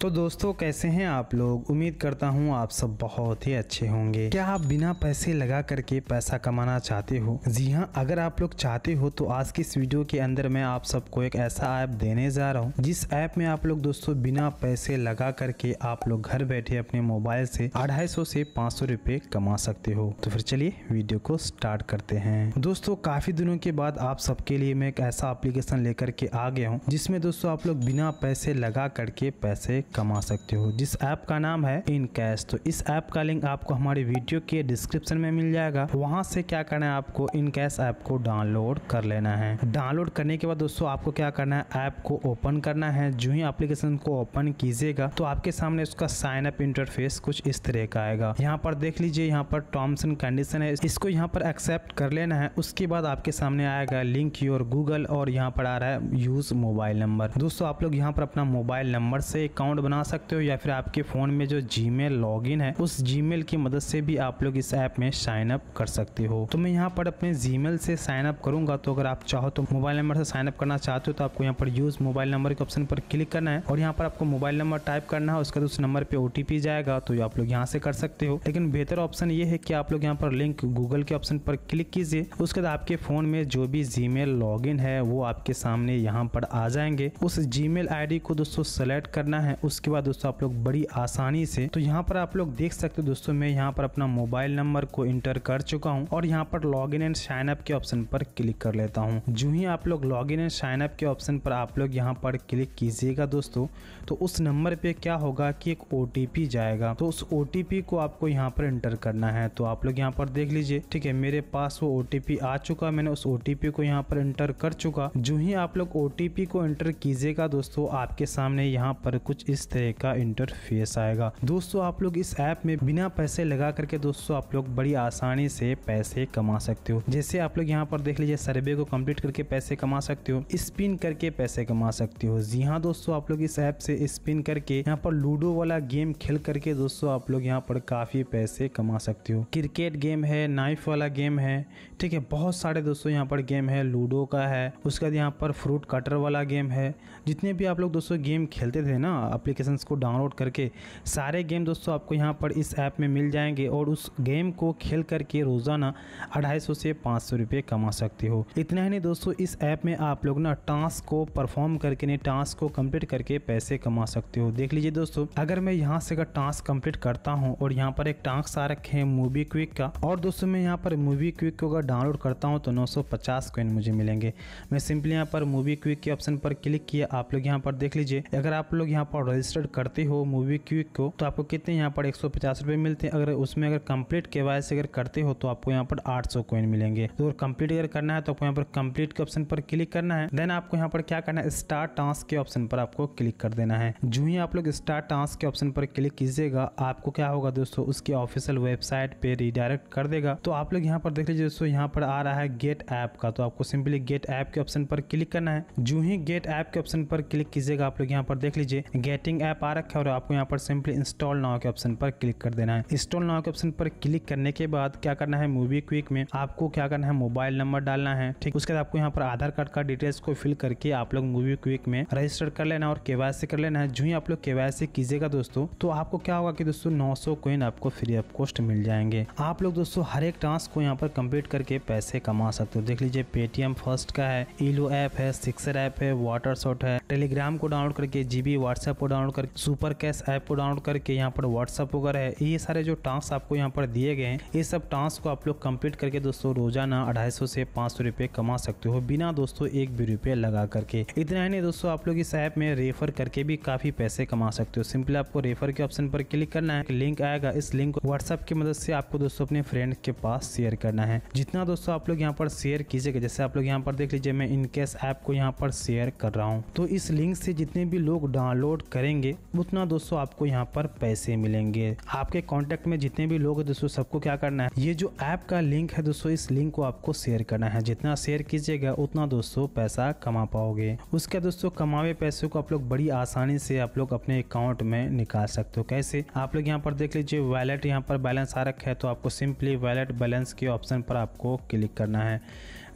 तो दोस्तों कैसे हैं आप लोग उम्मीद करता हूं आप सब बहुत ही अच्छे होंगे क्या आप बिना पैसे लगा करके पैसा कमाना चाहते हो जी हां अगर आप लोग चाहते हो तो आज की इस वीडियो के अंदर मैं आप सबको एक ऐसा ऐप देने जा रहा हूं जिस ऐप में आप लोग दोस्तों बिना पैसे लगा करके आप लोग घर बैठे अपने मोबाइल से अढ़ाई से पाँच सौ कमा सकते हो तो फिर चलिए वीडियो को स्टार्ट करते हैं दोस्तों काफी दिनों के बाद आप सबके लिए मैं एक ऐसा अप्लीकेशन लेकर के आ गया हूँ जिसमे दोस्तों आप लोग बिना पैसे लगा करके पैसे कमा सकते हो जिस ऐप का नाम है इन कैश तो इस ऐप का लिंक आपको हमारे वीडियो के डिस्क्रिप्शन में मिल जाएगा वहां से क्या करना है आपको इन कैश ऐप को डाउनलोड कर लेना है डाउनलोड करने के बाद दोस्तों आपको क्या करना है ऐप को ओपन करना है जो ही एप्लीकेशन को ओपन कीजिएगा तो आपके सामने उसका साइन अप इंटरफेस कुछ इस तरह का आएगा यहाँ पर देख लीजिए यहाँ पर टर्म्स एंड कंडीशन है इसको यहाँ पर एक्सेप्ट कर लेना है उसके बाद आपके सामने आएगा लिंक योर गूगल और यहाँ पर आ रहा है यूज मोबाइल नंबर दोस्तों आप लोग यहाँ पर अपना मोबाइल नंबर से अकाउंट अकाउंट बना सकते हो या फिर आपके फ़ोन में जो जी मेल है उस जी की मदद से भी आप लोग इस ऐप में साइन अप कर सकते हो तो मैं यहाँ पर अपने जी से साइन अप करूंगा तो अगर आप चाहो तो मोबाइल नंबर से साइन अप करना चाहते हो तो आपको यहाँ पर यूज़ मोबाइल नंबर के ऑप्शन पर क्लिक करना है और यहाँ पर आपको मोबाइल नंबर टाइप करना है उसके बाद उस नंबर पर ओटीपी जाएगा तो आप लोग यहाँ से कर सकते हो लेकिन बेहतर ऑप्शन ये है कि आप लोग यहाँ पर लिंक गूगल के ऑप्शन पर क्लिक कीजिए उसके बाद आपके फ़ोन में जो भी जी मेल है वो आपके सामने यहाँ पर आ जाएंगे उस जी मेल को दोस्तों सेलेक्ट करना है उसके बाद दोस्तों आप लोग बड़ी आसानी से तो यहाँ पर आप लोग देख सकते हो दोस्तों मैं यहाँ पर अपना मोबाइल नंबर को इंटर कर चुका हूँ और यहाँ पर log in and sign up के ऑप्शन पर क्लिक कर लेता हूँ जो ही आप लोग log in and sign up के ऑप्शन पर आप लोग यहाँ पर क्लिक कीजिएगा दोस्तों तो उस नंबर पे क्या होगा कि एक ओ जाएगा तो उस ओ को आपको यहाँ पर इंटर करना है तो आप लोग यहाँ पर देख लीजिए ठीक है मेरे पास वो ओ आ चुका मैंने उस ओ को यहाँ पर इंटर कर चुका जो ही आप लोग ओ को इंटर कीजिएगा दोस्तों आपके सामने यहाँ पर कुछ इस तरह का इंटरफेस आएगा दोस्तों आप लोग इस ऐप में बिना पैसे लगा करके दोस्तों आप लोग बड़ी आसानी से पैसे कमा सकते हो जैसे आप लोग यहाँ पर देख लीजिए सर्वे को कम्प्लीट करके पैसे कमा सकते हो स्पिन करके पैसे कमा सकते हो जी हाँ दोस्तों आप लोग इस ऐप से स्पिन करके यहाँ पर लूडो वाला गेम खेल करके दोस्तों आप लोग यहाँ पर काफी पैसे कमा सकते हो क्रिकेट गेम है नाइफ वाला गेम है ठीक है बहुत सारे दोस्तों यहाँ पर गेम है लूडो का है उसके बाद यहाँ पर फ्रूट कटर वाला गेम है जितने भी आप लोग दोस्तों गेम खेलते थे ना आप एप्लीकेशंस को डाउनलोड करके सारे गेम दोस्तों आपको यहाँ पर इस ऐप में मिल जाएंगे और उस गेम को खेल करके रोज़ाना अढ़ाई सौ से पाँच सौ रुपये कमा सकते हो इतना ही नहीं दोस्तों इस ऐप में आप लोग ना टास्क को परफॉर्म करके नहीं टास्क को कम्प्लीट करके पैसे कमा सकते हो देख लीजिए दोस्तों अगर मैं यहाँ से अगर टास्क कम्प्लीट करता हूँ और यहाँ पर एक टास्क आ रखे हैं मूवी क्विक का और दोस्तों मैं यहाँ पर मूवी क्विक को अगर डाउनलोड करता हूँ तो नौ सौ पचास कॉइन मुझे मिलेंगे मैं सिंपली यहाँ पर मूवी क्विक के ऑप्शन पर क्लिक किया आप लोग यहाँ पर देख लीजिए अगर आप लोग यहाँ पर रजिस्टर्ड करते हो मूवी क्विक को तो आपको कितने यहाँ पर एक सौ मिलते हैं अगर उसमें अगर कंप्लीट के अगर करते हो तो आपको यहाँ पर आठ सौ मिलेंगे तो अगर कंप्लीट अगर करना है तो आपको यहाँ पर कंप्लीट के ऑप्शन पर क्लिक करना है देन आपको यहाँ पर क्या करना है स्टार्ट टास्क के ऑप्शन पर आपको क्लिक कर देना है जो ही आप लोग स्टार्ट टास्क के ऑप्शन पर क्लिक कीजिएगा आपको क्या होगा दोस्तों उसके ऑफिशियल वेबसाइट पे रिडायरेक्ट कर देगा तो आप लोग यहाँ पर देख लीजिए दोस्तों यहाँ पर आ रहा है गेट ऐप का तो आपको सिंपली गेट ऐप के ऑप्शन पर क्लिक करना है जो ही गेट ऐप के ऑप्शन पर क्लिक कीजिएगा आप लोग यहाँ पर देख लीजिए गेट टेस्टिंग ऐप आ रखा है और आपको यहाँ पर सिंपली इंस्टॉल नाव के ऑप्शन पर क्लिक कर देना है इंस्टॉल नाव के ऑप्शन पर क्लिक करने के बाद क्या करना है मूवी क्विक में आपको क्या करना है मोबाइल नंबर डालना है ठीक उसके बाद आपको यहाँ पर आधार कार्ड का डिटेल्स को फिल करके आप लोग मूवी क्विक में रजिस्टर कर लेना और केवासी कर लेना है जो ही आप लोग केवासी कीजिएगा दोस्तों तो आपको क्या होगा की दोस्तों नौ सौ आपको फ्री ऑफ कॉस्ट मिल जाएंगे आप लोग दोस्तों हर एक टास्क को यहाँ पर कम्प्लीट करके पैसे कमा सकते हो देख लीजिए पेटीएम फर्स्ट का है ईलो ऐप है सिक्सर ऐप है वाटर शॉट है टेलीग्राम को डाउनलोड करके जीबी व्हाट्सएप को डाउनलोड कर सुपर कैश ऐप को डाउनलोड करके यहाँ पर व्हाट्सअप वगैरह है ये सारे जो टास्क आपको यहाँ पर दिए गए हैं ये सब टास्क को आप लोग कंप्लीट करके दोस्तों रोजाना अढ़ाई से पाँच सौ कमा सकते हो बिना दोस्तों एक भी रुपये लगा करके इतना ही नहीं दोस्तों आप लोग इस ऐप में रेफर करके भी काफी पैसे कमा सकते हो सिंपली आपको रेफर के ऑप्शन पर क्लिक करना है लिंक आएगा इस लिंक को व्हाट्सअप की मदद से आपको दोस्तों अपने फ्रेंड के पास शेयर करना है जितना दोस्तों आप लोग यहाँ पर शेयर कीजिएगा जैसे आप लोग यहाँ पर देख लीजिए मैं इनकेस ऐप को यहाँ पर शेयर कर रहा हूँ तो इस लिंक से जितने भी लोग डाउनलोड करेंगे उतना दोस्तों आपको यहाँ पर पैसे मिलेंगे आपके कॉन्टेक्ट में जितने भी लोग हैं दोस्तों सबको क्या करना है ये जो ऐप का लिंक है दोस्तों इस लिंक को आपको शेयर करना है जितना शेयर कीजिएगा उतना दोस्तों पैसा कमा पाओगे उसके दोस्तों कमावे पैसे को आप लोग बड़ी आसानी से आप लोग अपने अकाउंट में निकाल सकते हो कैसे आप लोग यहाँ पर देख लीजिए वैलेट यहाँ पर बैलेंस आ रखा है तो आपको सिंपली वैलेट बैलेंस के ऑप्शन पर आपको क्लिक करना है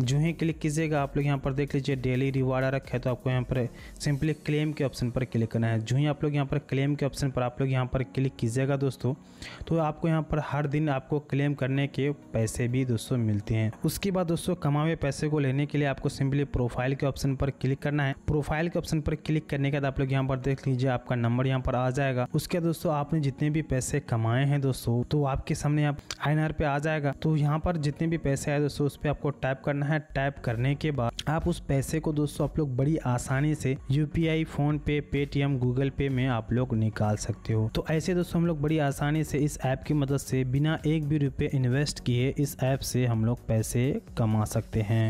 जो ही क्लिक कीजिएगा आप लोग यहाँ पर देख लीजिए डेली रिवार्ड आ रखा है तो आपको यहाँ पर सिंपली क्लेम के ऑप्शन पर क्लिक करना है जो ही आप लोग यहाँ पर क्लेम के ऑप्शन पर आप लोग यहाँ पर क्लिक कीजिएगा दोस्तों तो आपको यहाँ पर हर दिन आपको क्लेम करने के पैसे भी दोस्तों मिलते हैं उसके बाद दोस्तों कमावे पैसे को लेने के लिए आपको सिंपली प्रोफाइल के ऑप्शन पर क्लिक करना है प्रोफाइल के ऑप्शन पर क्लिक करने के बाद आप लोग यहाँ पर देख लीजिए आपका नंबर यहाँ पर आ जाएगा उसके बाद दोस्तों आपने जितने भी पैसे कमाए हैं दोस्तों तो आपके सामने आप आई पे आ जाएगा तो यहाँ पर जितने भी पैसे आए दोस्तों उस पर आपको टाइप करना है है टाइप करने के बाद आप उस पैसे को दोस्तों आप लोग बड़ी आसानी से UPI PhonePe Paytm Google Pay में आप लोग निकाल सकते हो तो ऐसे दोस्तों हम लोग बड़ी आसानी से इस ऐप की मदद से बिना एक भी रुपये इन्वेस्ट किए इस ऐप से हम लोग पैसे कमा सकते हैं